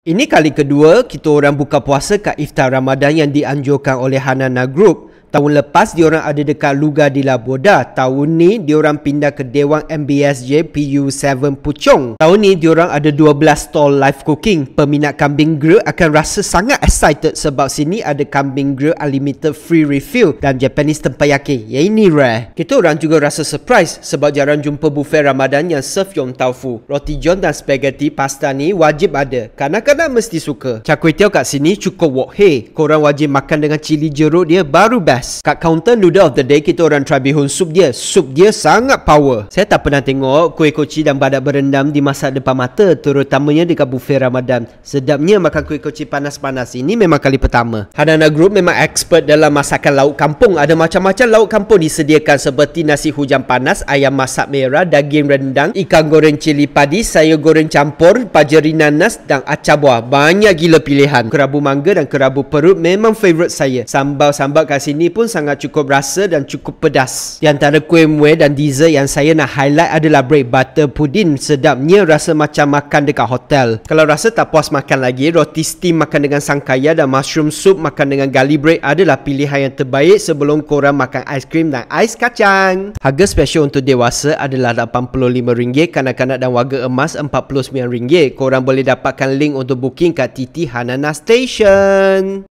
Ini kali kedua kita orang buka puasa kat iftar Ramadan yang dianjurkan oleh Hanana Group. Tahun lepas dia orang ada dekat Luga di Laboda. Tahun ni dia orang pindah ke Dewang MBSJ PU7 Puchong. Tahun ni dia orang ada 12 stall live cooking. Peminat kambing grill akan rasa sangat excited sebab sini ada kambing grill unlimited free refill dan Japanese tempayaki. Ya ini rare. Kita orang juga rasa surprise sebab jarang jumpa buffet Ramadan yang serve yong taufu, Roti john dan spaghetti pasta ni wajib ada. Kanak-kanak mesti suka. Cakuitiao kat sini cukup wok hei. Korang wajib makan dengan cili jeruk dia baru best best. Kat counter noodle of the day kita orang try bihun sup dia. Sup dia sangat power. Saya tak pernah tengok kuih koci dan badak berendam di masa depan mata terutamanya dekat buffet Ramadan. Sedapnya makan kuih koci panas-panas ini memang kali pertama. Hadana Group memang expert dalam masakan lauk kampung. Ada macam-macam lauk kampung disediakan seperti nasi hujan panas, ayam masak merah, daging rendang, ikan goreng cili padi, sayur goreng campur, pajeri nanas dan acar buah. Banyak gila pilihan. Kerabu mangga dan kerabu perut memang favourite saya. Sambal-sambal kat sini pun sangat cukup rasa dan cukup pedas. Di antara kuih-muih dan dessert yang saya nak highlight adalah bread butter pudding. Sedapnya rasa macam makan dekat hotel. Kalau rasa tak puas makan lagi, roti steam makan dengan sangkaya dan mushroom soup makan dengan garlic bread adalah pilihan yang terbaik sebelum korang makan aiskrim dan ais kacang. Harga special untuk dewasa adalah RM85, kanak-kanak dan warga emas RM49. Korang boleh dapatkan link untuk booking kat Titi Hanana Station.